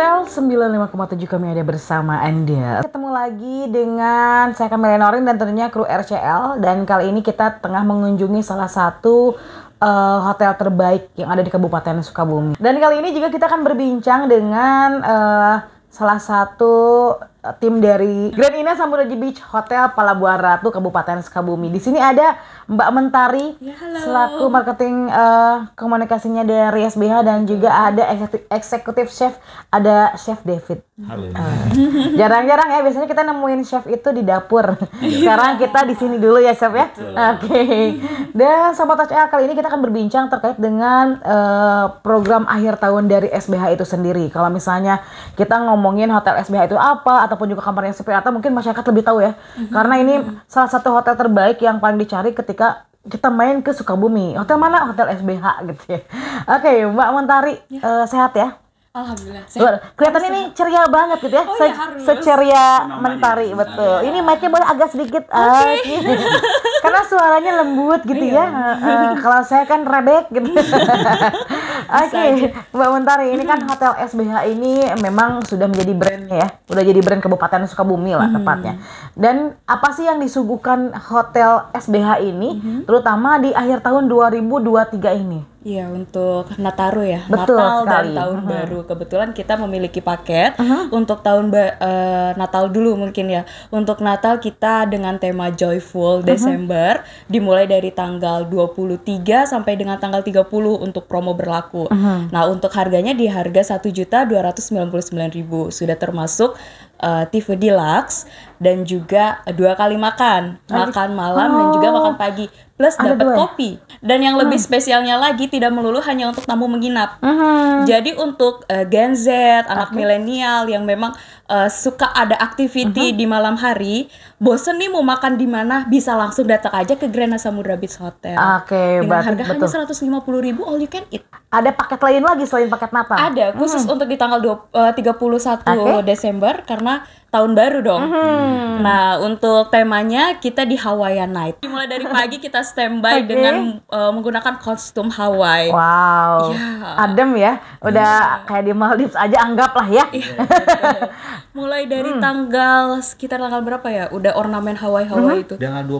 Channel 95,7 kami ada bersama Anda. Ketemu lagi dengan saya Kamila Norin dan tentunya kru RCL dan kali ini kita tengah mengunjungi salah satu uh, hotel terbaik yang ada di Kabupaten Sukabumi. Dan kali ini juga kita akan berbincang dengan uh, salah satu tim dari Grand Ina Samuderaja Beach Hotel Palabuhan Ratu Kabupaten Sukabumi. Di sini ada Mbak Mentari ya, selaku marketing uh, komunikasinya dari SBH dan juga ada eksekutif chef ada Chef David. Halo. Ah. jarang-jarang ya biasanya kita nemuin chef itu di dapur. Iya. Sekarang kita di sini dulu ya chef ya. Oke. Okay. Dan sobat HL kali ini kita akan berbincang terkait dengan uh, program akhir tahun dari SBH itu sendiri. Kalau misalnya kita ngomongin hotel SBH itu apa ataupun juga kamar yang sepi atau mungkin masyarakat lebih tahu ya. Mm-hmm. Karena ini salah satu hotel terbaik yang paling dicari ketika kita main ke Sukabumi. Hotel mana? Hotel SBH gitu ya. Oke, okay, Mbak Mentari yeah. Ya. uh, sehat ya. Alhamdulillah. Sehat. Kelihatan ini ceria banget gitu ya. Oh, Se ya Seceria Namanya. mentari betul. Iya. Ini mic-nya boleh agak sedikit okay. uh, eh, Karena suaranya lembut gitu Ayo. Iya. ya. Uh, kalau saya kan rebek gitu. Oke, okay. Mbak Mentari, ini kan Hotel SBH ini memang sudah menjadi brand ya. Udah jadi brand Kabupaten Sukabumi lah tepatnya. Dan apa sih yang disuguhkan Hotel SBH ini mm-hmm. terutama di akhir tahun 2023 ini? Iya untuk Nataru ya Betul Natal sekali. dan tahun uh -huh. baru kebetulan kita memiliki paket uh -huh. untuk tahun ba uh, Natal dulu mungkin ya untuk Natal kita dengan tema joyful Desember uh -huh. dimulai dari tanggal 23 sampai dengan tanggal 30 untuk promo berlaku uh -huh. nah untuk harganya di harga satu juta dua sudah termasuk uh, eh, TV Deluxe dan juga dua kali makan, makan malam oh. dan juga oh. makan pagi plus dapat ya? kopi. Dan yang lebih hmm. spesialnya lagi tidak melulu hanya untuk tamu menginap. Hmm. Jadi untuk uh, Gen Z, anak okay. milenial yang memang uh, suka ada activity uh mm-hmm. -huh. di malam hari, bosen nih mau makan di mana, bisa langsung datang aja ke Grand Samudra Beach Hotel. Oke, okay, Dengan harga betul. hanya 150 ribu all you can eat. Ada paket lain lagi selain paket apa? Ada, mm-hmm. khusus hmm. untuk di tanggal dua eh, tiga puluh satu Desember karena tahun baru dong. Mm-hmm. Hmm. Nah, untuk temanya kita di Hawaiian Night. Dimulai dari pagi kita standby okay. dengan uh, menggunakan kostum Hawaii. Wow. Yeah. Adem ya. Udah yeah. kayak di Maldives aja anggaplah ya. Yeah. mulai dari hmm. tanggal sekitar tanggal berapa ya? Udah ornamen Hawaii-Hawaii hmm. itu.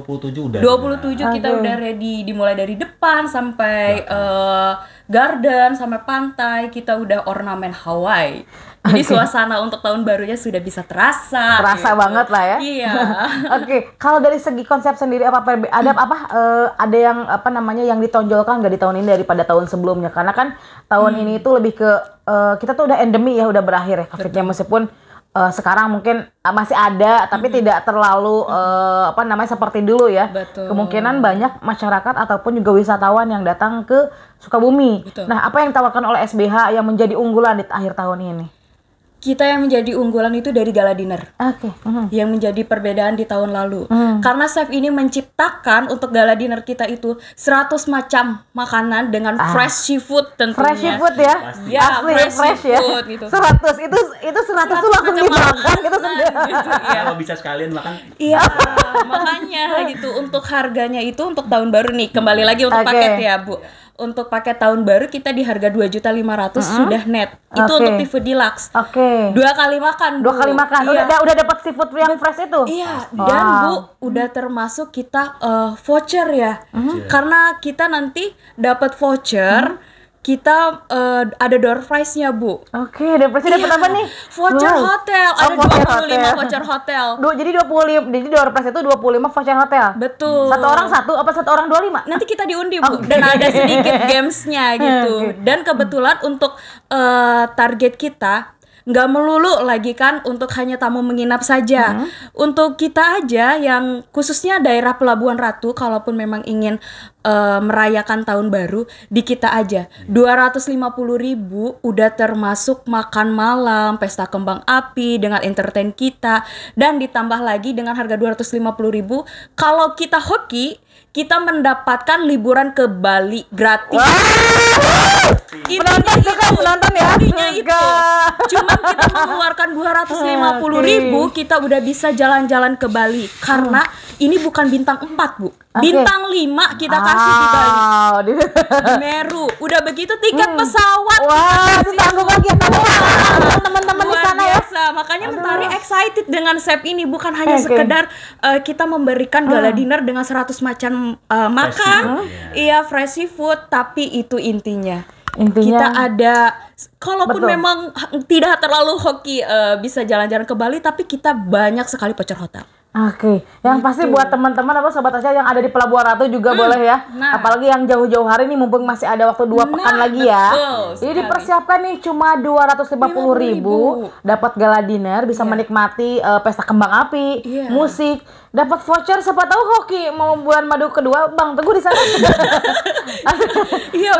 puluh 27 udah. 27 ya. kita Aduh. udah ready dimulai dari depan sampai uh, garden sampai pantai kita udah ornamen Hawaii. Jadi suasana untuk tahun barunya sudah bisa terasa. Terasa gitu. banget lah ya. Iya. Oke, okay. kalau dari segi konsep sendiri apa ada apa uh, ada yang apa namanya yang ditonjolkan nggak di tahun ini daripada tahun sebelumnya? Karena kan tahun hmm. ini itu lebih ke uh, kita tuh udah endemi ya udah berakhir ya covidnya meskipun uh, sekarang mungkin ah, masih ada tapi -hmm. tidak terlalu uh, apa namanya seperti dulu ya. Betul. Kemungkinan banyak masyarakat ataupun juga wisatawan yang datang ke Sukabumi. Betul. Nah, apa yang ditawarkan oleh SBH yang menjadi unggulan di akhir tahun ini? kita yang menjadi unggulan itu dari gala dinner. Oke. Okay. Uh -huh. Yang menjadi perbedaan di tahun lalu. Uh -huh. Karena chef ini menciptakan untuk gala dinner kita itu 100 macam makanan dengan uh. fresh seafood tentunya. Fresh seafood ya. Pasti. Ya, Asli, ya, fresh, fresh ya. seafood ya. gitu. 100 itu itu 100, 100 tuh langsung dimakan gitu sendiri. Gitu, iya. Iya, kalau bisa sekalian makan. Iya, makanya gitu untuk harganya itu untuk tahun baru nih. Kembali lagi untuk okay. paket ya, Bu untuk paket tahun baru kita di harga dua juta lima ratus sudah net. Itu okay. untuk tipe deluxe. Oke. Okay. Dua kali makan. Bu. Dua kali makan. Iya. Udah udah dapat seafood yang fresh itu. Iya. Wow. Dan Bu udah termasuk kita uh, voucher ya. Mm -hmm. Karena kita nanti dapat voucher mm -hmm kita uh, ada door prize-nya, Bu. Oke, okay, door prize-nya dapat iya. apa nih? Voucher wow. hotel. Oh, ada oh, voucher 25 hotel. voucher hotel. Dua, jadi lima. jadi door prize itu lima voucher hotel. Betul. Satu orang satu apa satu orang dua lima? Nanti kita diundi, Bu. Okay. Oh, dan ada sedikit games-nya gitu. okay. Dan kebetulan untuk uh, target kita nggak melulu lagi kan untuk hanya tamu menginap saja. Hmm. Untuk kita aja yang khususnya daerah Pelabuhan Ratu, kalaupun memang ingin uh, merayakan tahun baru di kita aja, hmm. dua ratus lima puluh ribu udah termasuk makan malam, pesta kembang api dengan entertain kita, dan ditambah lagi dengan harga dua ratus lima puluh ribu kalau kita hoki kita mendapatkan liburan ke Bali gratis. Wah! Penonton kan menonton ya? Intinya itu. Cuma kita mengeluarkan 250 ribu, kita udah bisa jalan-jalan ke Bali. Karena hmm ini bukan bintang 4, Bu. Bintang okay. 5 kita kasih oh. di Bali. Meru. Udah begitu tiket hmm. pesawat. Wah, itu tanggung bagian teman-teman di sana ya. Makanya Aduh. Mentari excited dengan Sep ini bukan hanya okay. sekedar uh, kita memberikan gala hmm. dinner dengan 100 macam uh, makan. Ya. Iya, fresh food, tapi itu intinya intinya kita ada kalaupun betul. memang tidak terlalu hoki uh, bisa jalan-jalan ke Bali tapi kita banyak sekali pecer hotel Oke, okay. yang gitu. pasti buat teman-teman apa sobat aja yang ada di Pelabuhan Ratu juga hmm, boleh ya. Nah. Apalagi yang jauh-jauh hari ini mumpung masih ada waktu dua nah, pekan lagi ya. Jadi dipersiapkan nih cuma 250 ribu, ribu. dapat gala dinner, bisa yeah. menikmati uh, pesta kembang api, yeah. musik, dapat voucher siapa tahu hoki mau bulan madu kedua Bang Teguh di sana. Iya,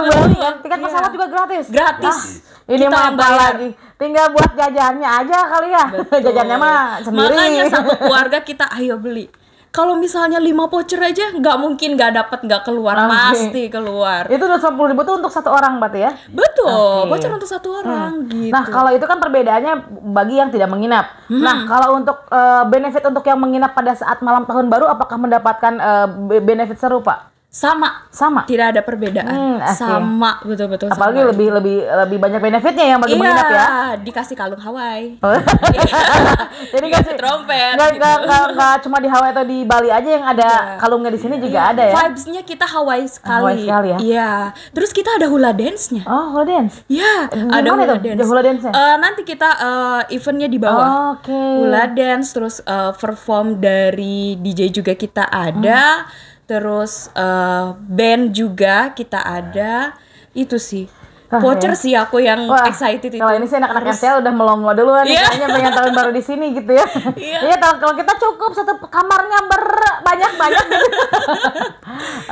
Tiket iya. pesawat yeah. juga gratis. Gratis. Nah, ini mah bayar lagi tinggal buat jajannya aja kali ya Betul. jajannya mah sendiri makanya satu keluarga kita ayo beli kalau misalnya lima voucher aja nggak mungkin nggak dapat nggak keluar okay. pasti keluar itu dua puluh ribu tuh untuk satu orang berarti ya betul okay. voucher untuk satu hmm. orang hmm. gitu nah kalau itu kan perbedaannya bagi yang tidak menginap hmm. nah kalau untuk uh, benefit untuk yang menginap pada saat malam tahun baru apakah mendapatkan uh, benefit serupa sama sama tidak ada perbedaan hmm, sama betul-betul apalagi sama. lebih lebih lebih banyak benefitnya yang bagi iya, ya dikasih kalung Hawaii jadi kasih trompet nggak gitu. gak, gak cuma di Hawaii atau di Bali aja yang ada yeah. kalungnya di sini iya. juga yeah. ada ya vibesnya kita Hawaii sekali Hawaii sekali ya yeah. terus kita ada hula dance nya oh hula dance ya, yeah, ada hula itu? dance hula dance uh, eh, nanti kita uh, eventnya di bawah oh, okay. hula dance terus uh, perform dari DJ juga kita ada hmm terus uh, band juga kita ada itu sih voucher sih aku yang Wah, excited itu. Kalau ini sih anak-anak Terus... SL udah melongo duluan yeah. Iya. kayaknya pengen tahun baru di sini gitu ya. Iya. Yeah. kalau kita cukup satu kamarnya berbanyak banyak-banyak gitu. Oke,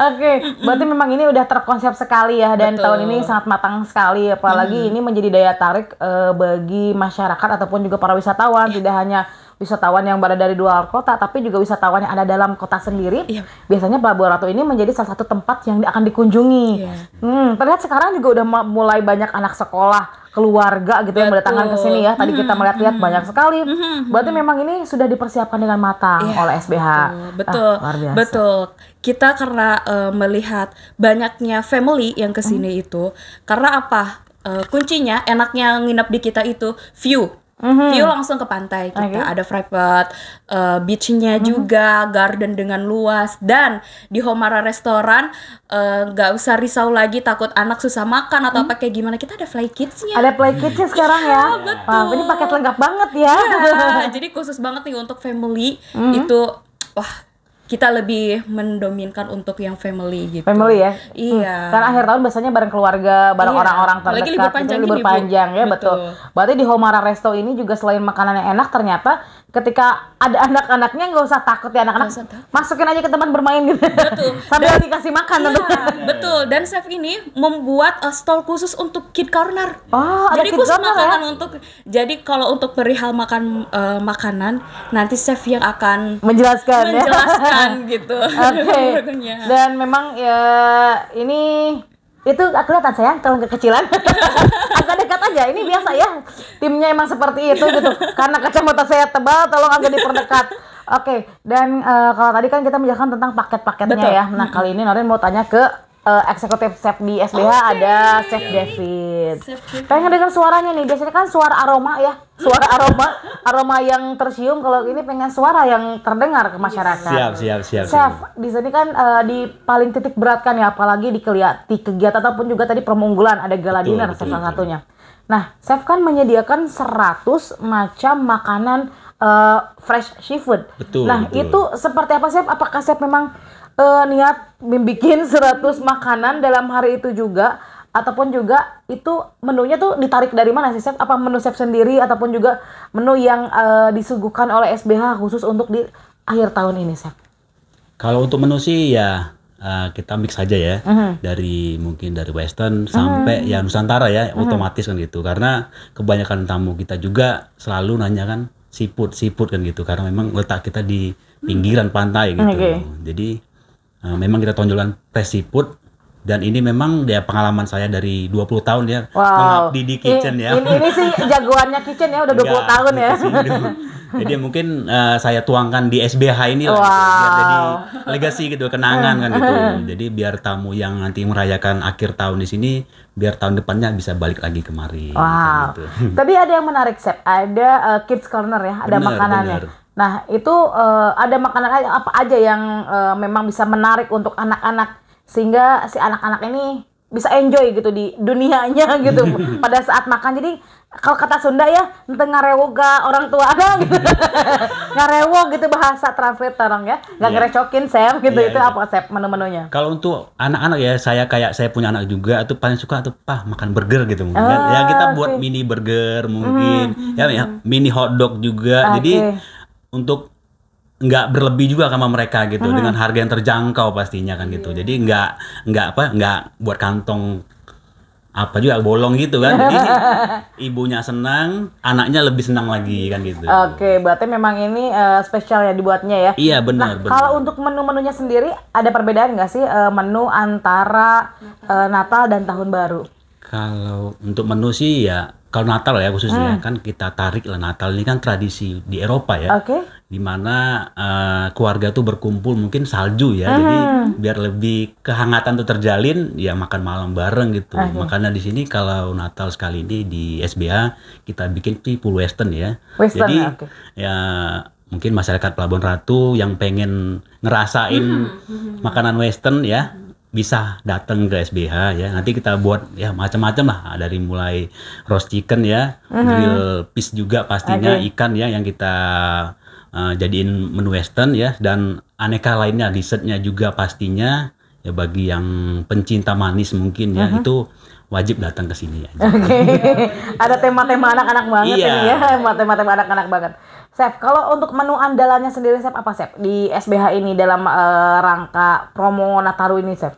okay. berarti memang ini udah terkonsep sekali ya dan Betul. tahun ini sangat matang sekali apalagi mm. ini menjadi daya tarik uh, bagi masyarakat ataupun juga para wisatawan yeah. tidak hanya wisatawan yang berada dari luar kota, tapi juga wisatawan yang ada dalam kota sendiri. Yeah. Biasanya Pelabuhan Ratu ini menjadi salah satu tempat yang akan dikunjungi. Yeah. Hmm, terlihat sekarang juga udah mulai banyak anak sekolah keluarga gitu Betul. yang berdatangan ke sini ya. Tadi kita melihat-lihat -hmm. banyak sekali. Mm -hmm. Berarti hmm. memang ini sudah dipersiapkan dengan matang yeah. oleh SBH. Betul. Ah, Betul. Betul. Kita karena uh, melihat banyaknya family yang ke hmm. sini itu karena apa? Uh, kuncinya enaknya nginep di kita itu view Mm-hmm. View langsung ke pantai kita. Gitu. Okay. Ada private uh, beachnya mm-hmm. juga, garden dengan luas dan di Homara restoran uh, nggak uh, usah risau lagi takut anak susah makan atau mm-hmm. apa kayak gimana. Kita ada fly kidsnya. Ada fly kidsnya iya, sekarang ya. yeah, betul. Wow, ini paket lengkap banget ya. yeah, jadi khusus banget nih untuk family mm-hmm. itu wah kita lebih mendominkan untuk yang family gitu. Family ya? Iya. Hmm. Karena akhir tahun biasanya bareng keluarga, bareng iya. orang-orang iya. terdekat. Lagi libur gitu kan, panjang, panjang ya, betul. betul. Berarti di Homara Resto ini juga selain makanannya enak, ternyata ketika ada anak-anaknya nggak usah takut ya anak-anak masukin aja ke tempat bermain gitu betul sambil dan, dikasih makan iya, betul dan chef ini membuat uh, stall khusus untuk kid corner oh, jadi khusus corner, ya? makanan ya? untuk jadi kalau untuk perihal makan uh, makanan nanti chef yang akan menjelaskan ya. menjelaskan ya? gitu okay. dan memang ya ini itu aku ah, kelihatan saya kalau kekecilan agak dekat aja ini biasa ya timnya emang seperti itu gitu karena kacamata saya tebal tolong agak diperdekat oke okay. dan uh, kalau tadi kan kita menjelaskan tentang paket-paketnya ya nah kali ini Norin mau tanya ke uh, eksekutif chef di SBH okay. ada Chef yeah. David. Chef pengen dengar suaranya nih. Biasanya kan suara aroma ya, suara aroma aroma yang tersium. Kalau ini pengen suara yang terdengar ke masyarakat. Siap, siap, siap. Chef, di sini kan uh, di paling titik berat kan ya, apalagi di, di kegiatan ataupun juga tadi permunggulan ada gala dinner salah satunya. Nah, Chef kan menyediakan 100 macam makanan uh, fresh seafood. Betul. Nah, betul. itu seperti apa Chef? Apakah Chef memang uh, niat bikin 100 makanan dalam hari itu juga ataupun juga itu menunya tuh ditarik dari mana sih chef? Apa menu chef sendiri ataupun juga menu yang uh, disuguhkan oleh SBH khusus untuk di akhir tahun ini chef? Kalau untuk menu sih ya uh, kita mix saja ya uh mhm. -huh. dari mungkin dari Western uh -huh. sampai mhm. ya Nusantara ya uh mhm. -huh. otomatis kan gitu karena kebanyakan tamu kita juga selalu nanya kan siput siput kan gitu karena memang letak kita di pinggiran pantai gitu okay. jadi Nah, memang kita tonjolan tes seafood dan ini memang dia pengalaman saya dari 20 tahun ya wow. mengabdi di kitchen ya. Ini, ini sih jagoannya kitchen ya udah 20 Enggak, tahun ya. jadi ya mungkin uh, saya tuangkan di SBH ini lah gitu, wow. gitu, jadi legacy gitu, kenangan kan gitu. Jadi biar tamu yang nanti merayakan akhir tahun di sini biar tahun depannya bisa balik lagi kemari. Wow. Gitu. Tadi ada yang menarik Sep, ada uh, kids corner ya, ada bener, makanannya. Bener Nah, itu uh, ada makanan apa aja yang uh, memang bisa menarik untuk anak-anak sehingga si anak-anak ini bisa enjoy gitu di dunianya gitu pada saat makan. Jadi kalau kata Sunda ya, ngarewoga orang tua ada gitu. ngarewo gitu bahasa translate orang ya. Gak yeah. ngerecokin Sam gitu yeah, itu yeah. apa Sam menu-menunya. Kalau untuk anak-anak ya, saya kayak saya punya anak juga itu paling suka tuh pah makan burger gitu mungkin. Kan. ya ah, kita buat mini burger mungkin. Hmm. Ya, hmm, ya hmm. mini hotdog juga. Okay. Ah, Jadi untuk nggak berlebih juga sama mereka gitu -huh. dengan harga yang terjangkau pastinya kan gitu iya. jadi nggak nggak apa nggak buat kantong apa juga bolong gitu kan jadi ibunya senang anaknya lebih senang lagi kan gitu oke okay, berarti memang ini uh, spesial ya dibuatnya ya iya benar nah, kalau untuk menu-menunya sendiri ada perbedaan nggak sih uh, menu antara uh, Natal dan Tahun Baru kalau untuk menu sih ya kalau Natal ya khususnya ya, hmm. kan kita tarik lah Natal ini kan tradisi di Eropa ya, okay. mana uh, keluarga tuh berkumpul mungkin salju ya, hmm. jadi biar lebih kehangatan tuh terjalin ya makan malam bareng gitu. Okay. Makanya di sini kalau Natal sekali ini di SBA kita bikin di full Western ya, Western, jadi okay. ya mungkin masyarakat Pelabuhan Ratu yang pengen ngerasain hmm. makanan Western ya bisa datang ke SBH ya. Nanti kita buat ya macam-macam lah dari mulai roast chicken ya, uh-huh. grill fish juga pastinya okay. ikan ya yang kita uh, jadiin menu western ya dan aneka lainnya dessertnya juga pastinya ya bagi yang pencinta manis mungkin ya uh-huh. itu wajib datang ke sini. Oke. Okay. Ada tema-tema anak-anak banget iya. ini ya, tema-tema anak-anak banget. Chef, kalau untuk menu andalannya sendiri Chef apa Chef di SBH ini dalam uh, rangka promo Nataru ini Chef?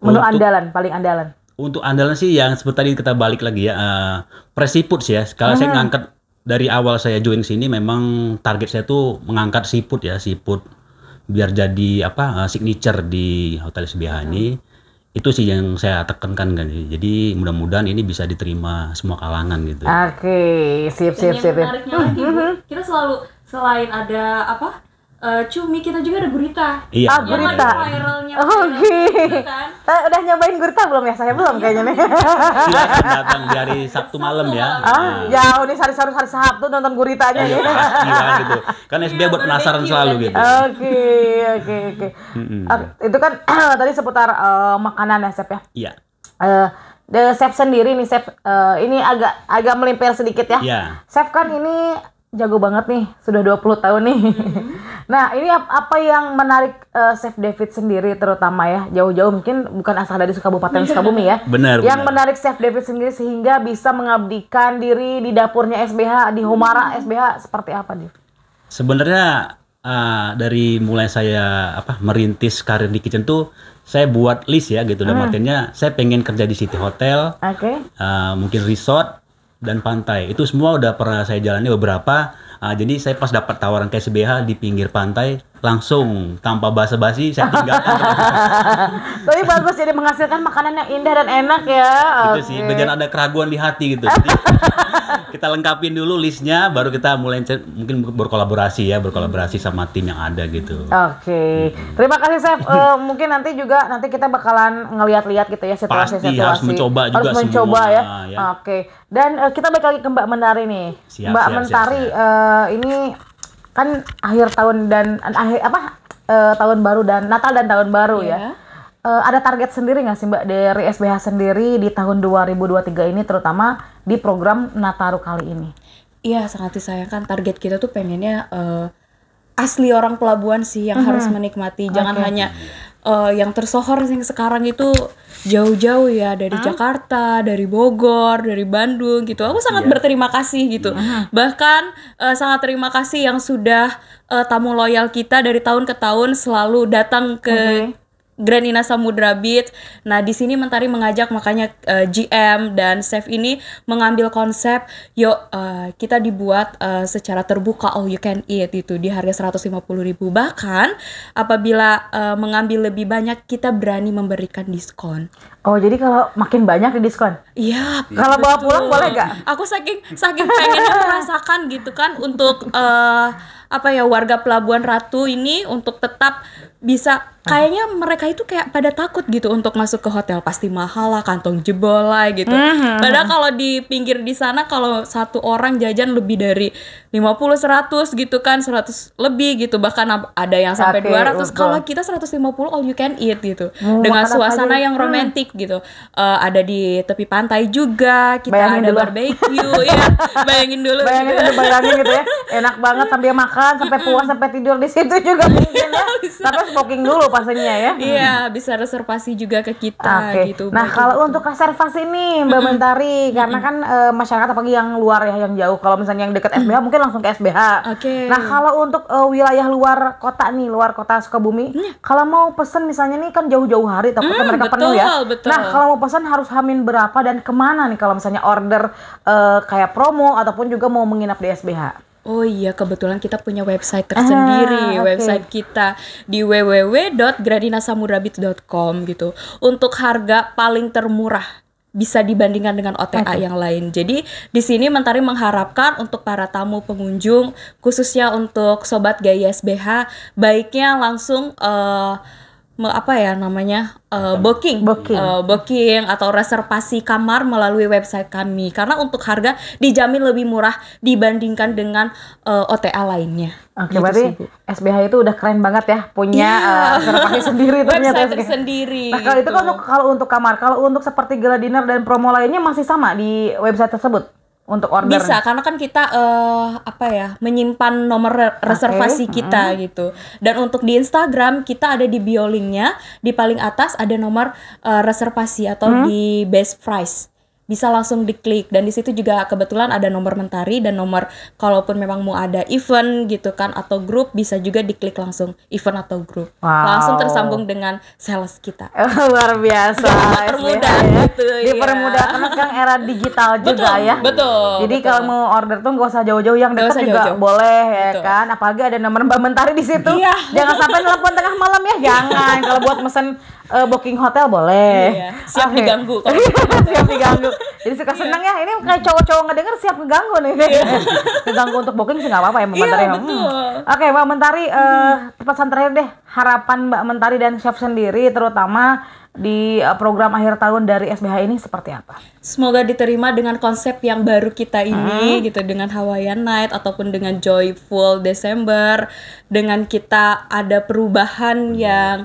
Menu untuk, andalan paling andalan. Untuk andalan sih yang seperti tadi kita balik lagi ya uh, eh, presiput sih ya. Kalau hmm. saya ngangkat dari awal saya join sini memang target saya tuh mengangkat siput ya, siput biar jadi apa eh, signature di Hotel SBH hmm. ini itu sih yang saya tekankan kan jadi mudah-mudahan ini bisa diterima semua kalangan gitu oke okay. sip sip sip, yang menariknya mm-hmm. kita selalu selain ada apa uh, cumi kita juga ada gurita. Iya. Ah, gurita. Oh, iya. okay. kan? Eh, udah nyobain gurita belum ya? Saya belum kayaknya nih. Silakan datang di hari Sabtu malam ya. Ah, Ya, nih hari Sabtu hari Sabtu nonton guritanya ya. Iya, gitu. Kan SBA iya, buat penasaran ya, selalu gitu. Oke, oke, oke. Ah, itu kan tadi seputar eh, makanan ya, Sep ya? Iya. Eh Chef sendiri nih Chef uh, ini agak agak melimpir sedikit ya. Yeah. Iya. Chef kan ini jago banget nih, sudah 20 tahun nih. Hmm. nah, ini apa yang menarik uh, Chef David sendiri terutama ya, jauh-jauh mungkin bukan asal dari Kabupaten Sukabumi ya. Benar. Yang benar. menarik Chef David sendiri sehingga bisa mengabdikan diri di dapurnya SBH, di Humara Homara hmm. SBH seperti apa, nih? Sebenarnya uh, dari mulai saya apa merintis karir di kitchen tuh saya buat list ya gitu hmm. dan artinya saya pengen kerja di city hotel, okay. uh, eh, mungkin resort dan pantai. Itu semua udah pernah saya jalani beberapa. Uh, jadi saya pas dapat tawaran ke di pinggir pantai, langsung tanpa basa-basi saya tinggalkan. Tapi bagus jadi menghasilkan makanan yang indah dan enak ya. Itu okay. sih, jangan ada keraguan di hati gitu. Jadi, kita lengkapin dulu listnya, baru kita mulai mungkin berkolaborasi ya, berkolaborasi sama tim yang ada gitu. Oke, terima kasih chef. Eh, mungkin nanti juga nanti kita bakalan ngelihat-lihat gitu ya situasi-situasi. Pasti harus mencoba juga semua, ya. ya. Oke, dan eh, kita balik lagi ke Mbak Menari nih. Mbak siap, Mentari eh, ini kan akhir tahun dan akhir apa uh, tahun baru dan Natal dan tahun baru yeah. ya. Uh, ada target sendiri nggak sih Mbak dari SBH sendiri di tahun 2023 ini terutama di program Nataru kali ini? Iya sangat disayangkan target kita tuh pengennya uh, asli orang pelabuhan sih yang mm -hmm. harus menikmati jangan okay. hanya uh, yang tersohor yang sekarang itu jauh-jauh ya dari huh? Jakarta, dari Bogor, dari Bandung gitu. Aku sangat yeah. berterima kasih gitu. Uh-huh. Bahkan uh, sangat terima kasih yang sudah uh, tamu loyal kita dari tahun ke tahun selalu datang ke okay. Mhm. Granina Samudra Beach. Nah, di sini Mentari mengajak makanya uh, eh, GM dan Chef ini mengambil konsep yuk uh, eh, kita dibuat uh, secara terbuka all you can eat itu di harga 150.000. Bahkan apabila uh, mengambil lebih banyak kita berani memberikan diskon. Oh, jadi kalau makin banyak di diskon? Iya. Kalau bawa pulang boleh gak? Aku saking saking pengen merasakan gitu kan untuk uh, apa ya warga Pelabuhan Ratu ini untuk tetap bisa kayaknya mereka itu kayak pada takut gitu untuk masuk ke hotel pasti mahal lah kantong jebol lah gitu mm-hmm. padahal kalau di pinggir di sana kalau satu orang jajan lebih dari 50 100 gitu kan 100 lebih gitu bahkan ada yang sampai Tapi, 200 kalau kita 150 all you can eat gitu mm, dengan suasana yang hmm. romantis gitu uh, ada di tepi pantai juga kita bayangin ada dulu. barbecue ya bayangin dulu bayangin gitu. bayangin gitu ya enak banget sambil makan sampai puas sampai tidur di situ juga mungkin ya tapi smoking dulu puasanya ya iya bisa reservasi juga ke kita okay. gitu nah kalau itu. untuk reservasi nih mbak Mentari karena kan e, masyarakat apalagi yang luar ya yang jauh kalau misalnya yang dekat mm. SBH mungkin langsung ke SBH oke okay. nah kalau untuk e, wilayah luar kota nih luar kota Sukabumi mm. kalau mau pesen misalnya nih kan jauh-jauh hari tapi hmm, mereka betul, penuh ya nah, betul. nah kalau mau pesan harus hamin berapa dan kemana nih kalau misalnya order e, kayak promo ataupun juga mau menginap di SBH Oh iya, kebetulan kita punya website ah, tersendiri, ah, okay. website kita di www.gradinasamurabit.com gitu. Untuk harga paling termurah bisa dibandingkan dengan OTA okay. yang lain. Jadi di sini Mentari mengharapkan untuk para tamu pengunjung khususnya untuk sobat gaya SBH baiknya langsung uh, apa ya namanya uh, booking booking uh, booking atau reservasi kamar melalui website kami karena untuk harga dijamin lebih murah dibandingkan dengan uh, eh, OTA lainnya. Oke, gitu berarti sih, SBH itu udah keren banget ya punya yeah. Ya. uh, reservasi sendiri website sendiri. Nah, kalau itu kalau gitu. untuk, kalau untuk kamar, kalau untuk seperti gala dinner dan promo lainnya masih sama di website tersebut untuk order bisa karena kan kita uh, apa ya menyimpan nomor reservasi okay. kita hmm. gitu dan untuk di Instagram kita ada di bio linknya di paling atas ada nomor uh, reservasi atau hmm? di best price bisa langsung diklik dan di situ juga kebetulan ada nomor mentari dan nomor kalaupun memang mau ada event gitu kan atau grup bisa juga diklik langsung event atau grup wow. langsung tersambung dengan sales kita luar biasa permudah ya. gitu ya. dipermudah ya. karena kan era digital juga betul, ya betul jadi betul. kalau mau order tuh gak usah jauh-jauh yang dekat juga jauh -jauh. boleh ya betul. kan apalagi ada nomor mbak mentari di situ iya. jangan sampai telepon tengah malam ya jangan kalau buat mesen uh, booking hotel boleh. Iya, siap okay. Ah, diganggu. Iya. Gitu. siap diganggu. Jadi suka iya. seneng ya. Ini kayak cowok-cowok ngedenger siap ngeganggu nih. Iya. ngeganggu untuk booking sih nggak apa-apa ya Mbak Mentari. Iya, Hmm. Oke, okay, Mbak Mentari uh, pesan terakhir deh harapan Mbak Mentari dan chef sendiri terutama di eh, program akhir tahun dari SBH ini seperti apa? Semoga diterima dengan konsep yang baru kita ini hmm. gitu dengan Hawaiian Night ataupun dengan Joyful December dengan kita ada perubahan hmm. yang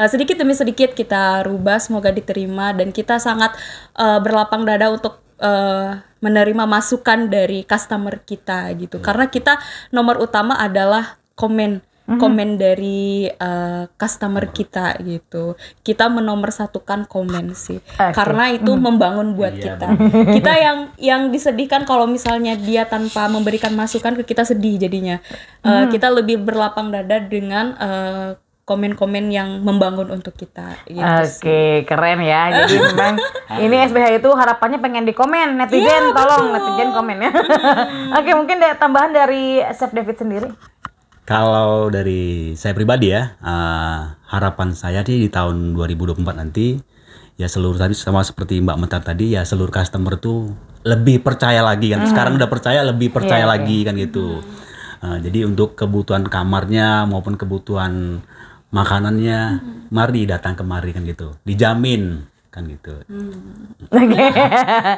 Eh, sedikit demi sedikit kita rubah semoga diterima dan kita sangat uh, berlapang dada untuk uh, menerima masukan dari customer kita gitu. Hmm. Karena kita nomor utama adalah komen mhm. komen dari uh, customer iya. kita gitu. Kita menomorsatukan komen sih. Karena itu mhm. membangun buat iya, kita. Kita yang yang disedihkan kalau misalnya dia tanpa memberikan masukan ke kita sedih jadinya. Uh, kita lebih berlapang dada dengan uh, komen-komen yang membangun untuk kita. Gitu Oke, okay, keren ya. Jadi memang ini SBH itu harapannya pengen dikomen netizen, yeah, tolong betul. netizen komen ya. Hmm. Oke, okay, mungkin ada tambahan dari Chef David sendiri. Kalau dari saya pribadi ya, uh, harapan saya di tahun 2024 nanti ya seluruh tadi sama seperti Mbak Mentar tadi ya seluruh customer tuh lebih percaya lagi kan. Hmm. Sekarang udah percaya lebih iya, percaya yeah, lagi okay. kan gitu. Uh, jadi untuk kebutuhan kamarnya maupun kebutuhan makanannya hmm. mari datang kemari kan gitu dijamin kan gitu. Hmm. Okay.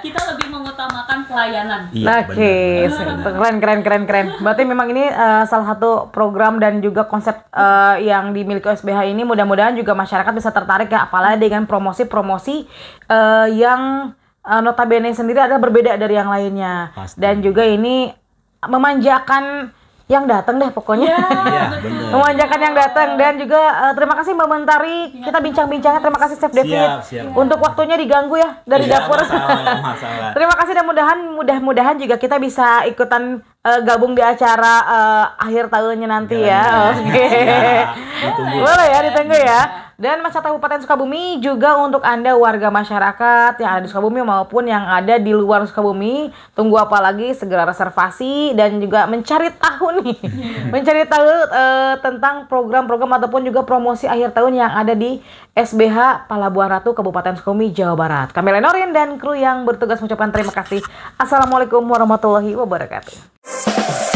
kita lebih mengutamakan pelayanan. Iya, Oke, okay. keren keren keren keren. Berarti memang ini uh, salah satu program dan juga konsep uh, yang dimiliki SBH ini mudah-mudahan juga masyarakat bisa tertarik ya apalagi dengan promosi-promosi uh, yang uh, notabene sendiri adalah berbeda dari yang lainnya. Pasti. Dan juga ini memanjakan yang datang deh pokoknya. Iya, iya yang datang dan juga uh, terima kasih Mbak Mentari iya. kita bincang-bincangnya. Terima kasih Chef David untuk waktunya diganggu ya dari ya, dapur. Masalah, masalah. terima kasih dan mudahan mudah-mudahan juga kita bisa ikutan uh, gabung di acara uh, akhir tahunnya nanti iya, ya. Oke. Okay. Boleh ya ditunggu ya. Dan masyarakat Kabupaten Sukabumi juga untuk Anda warga masyarakat yang ada di Sukabumi maupun yang ada di luar Sukabumi, tunggu apa lagi segera reservasi dan juga mencari tahu nih. Iya. mencari tahu uh, tentang program-program ataupun juga promosi akhir tahun yang ada di SBH Palabuhan Ratu Kabupaten Sukabumi Jawa Barat. Kami Lenorin dan kru yang bertugas mengucapkan terima kasih. Assalamualaikum warahmatullahi wabarakatuh.